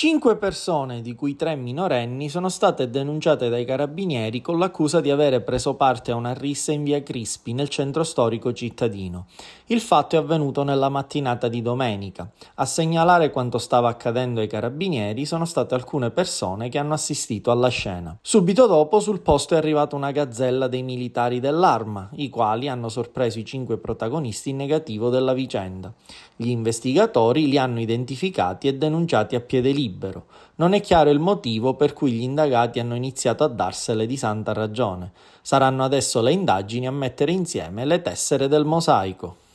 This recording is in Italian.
Cinque persone, di cui tre minorenni, sono state denunciate dai carabinieri con l'accusa di avere preso parte a una rissa in via Crispi nel centro storico cittadino. Il fatto è avvenuto nella mattinata di domenica. A segnalare quanto stava accadendo ai carabinieri sono state alcune persone che hanno assistito alla scena. Subito dopo sul posto è arrivata una gazzella dei militari dell'arma, i quali hanno sorpreso i cinque protagonisti in negativo della vicenda. Gli investigatori li hanno identificati e denunciati a piede libero libero. Non è chiaro il motivo per cui gli indagati hanno iniziato a darsele di santa ragione. Saranno adesso le indagini a mettere insieme le tessere del mosaico.